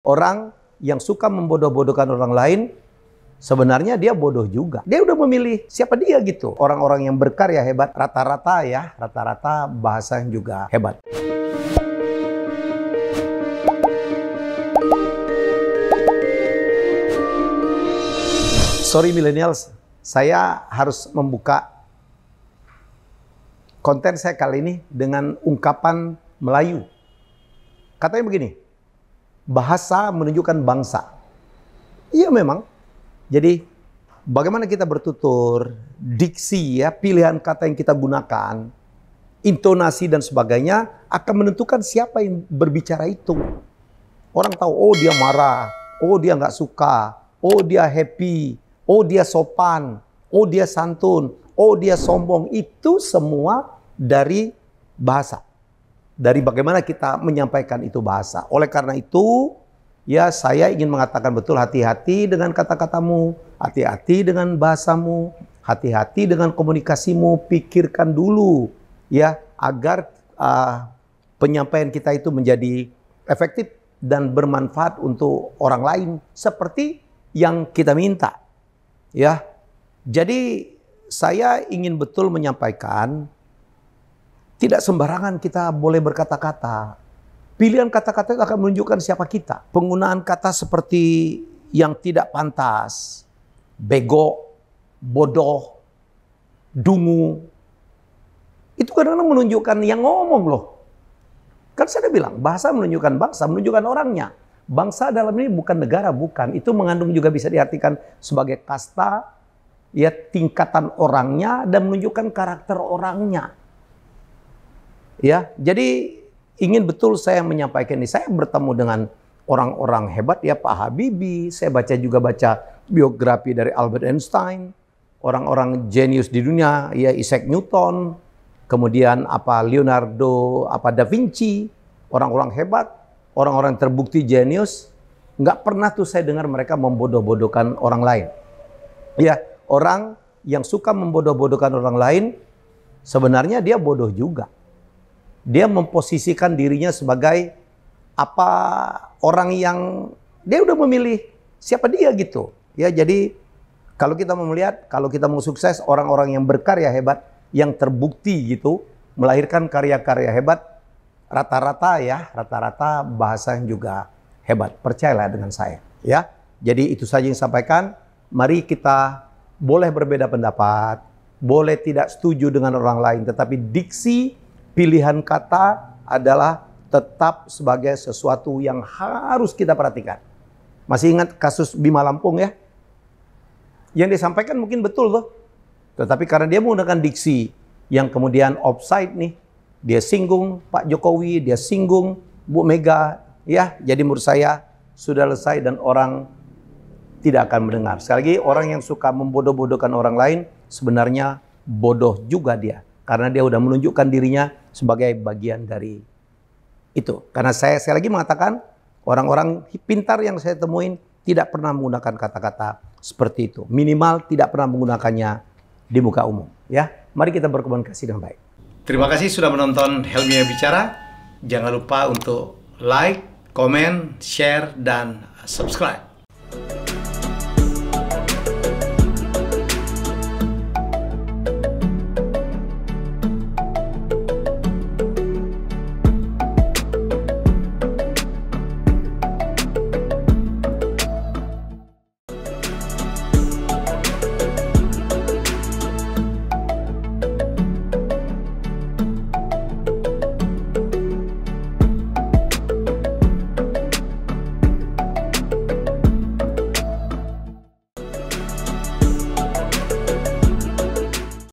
Orang yang suka membodoh-bodohkan orang lain, sebenarnya dia bodoh juga. Dia udah memilih siapa dia gitu. Orang-orang yang berkarya hebat, rata-rata ya, rata-rata bahasa yang juga hebat. Sorry millennials, saya harus membuka konten saya kali ini dengan ungkapan Melayu. Katanya begini, bahasa menunjukkan bangsa. Iya memang. Jadi bagaimana kita bertutur, diksi ya, pilihan kata yang kita gunakan, intonasi dan sebagainya akan menentukan siapa yang berbicara itu. Orang tahu, oh dia marah, oh dia nggak suka, oh dia happy, oh dia sopan, oh dia santun, oh dia sombong. Itu semua dari bahasa dari bagaimana kita menyampaikan itu bahasa. Oleh karena itu, ya saya ingin mengatakan betul hati-hati dengan kata-katamu, hati-hati dengan bahasamu, hati-hati dengan komunikasimu, pikirkan dulu ya agar uh, penyampaian kita itu menjadi efektif dan bermanfaat untuk orang lain seperti yang kita minta. Ya. Jadi saya ingin betul menyampaikan tidak sembarangan kita boleh berkata-kata. Pilihan kata-kata itu akan menunjukkan siapa kita. Penggunaan kata seperti yang tidak pantas, bego, bodoh, dungu. Itu kadang-kadang menunjukkan yang ngomong loh. Kan saya udah bilang, bahasa menunjukkan bangsa, menunjukkan orangnya. Bangsa dalam ini bukan negara, bukan. Itu mengandung juga bisa diartikan sebagai kasta, ya tingkatan orangnya dan menunjukkan karakter orangnya. Ya, jadi ingin betul saya menyampaikan ini. Saya bertemu dengan orang-orang hebat ya Pak Habibie, saya baca juga baca biografi dari Albert Einstein, orang-orang jenius di dunia ya Isaac Newton, kemudian apa Leonardo, apa Da Vinci, orang-orang hebat, orang-orang terbukti jenius, nggak pernah tuh saya dengar mereka membodoh-bodohkan orang lain. Ya, orang yang suka membodoh-bodohkan orang lain sebenarnya dia bodoh juga dia memposisikan dirinya sebagai apa orang yang dia udah memilih siapa dia gitu. Ya jadi kalau kita mau melihat, kalau kita mau sukses, orang-orang yang berkarya hebat, yang terbukti gitu, melahirkan karya-karya hebat, rata-rata ya, rata-rata bahasa yang juga hebat. Percayalah dengan saya. Ya, jadi itu saja yang sampaikan. Mari kita boleh berbeda pendapat, boleh tidak setuju dengan orang lain, tetapi diksi pilihan kata adalah tetap sebagai sesuatu yang harus kita perhatikan. Masih ingat kasus Bima Lampung ya? Yang disampaikan mungkin betul loh. Tetapi karena dia menggunakan diksi yang kemudian offside nih, dia singgung Pak Jokowi, dia singgung Bu Mega, ya. Jadi menurut saya sudah selesai dan orang tidak akan mendengar. Sekali lagi orang yang suka membodoh-bodohkan orang lain sebenarnya bodoh juga dia karena dia sudah menunjukkan dirinya sebagai bagian dari itu. Karena saya sekali lagi mengatakan orang-orang pintar yang saya temuin tidak pernah menggunakan kata-kata seperti itu. Minimal tidak pernah menggunakannya di muka umum. Ya, mari kita berkomunikasi dengan baik. Terima kasih sudah menonton Helmi Bicara. Jangan lupa untuk like, comment share, dan subscribe.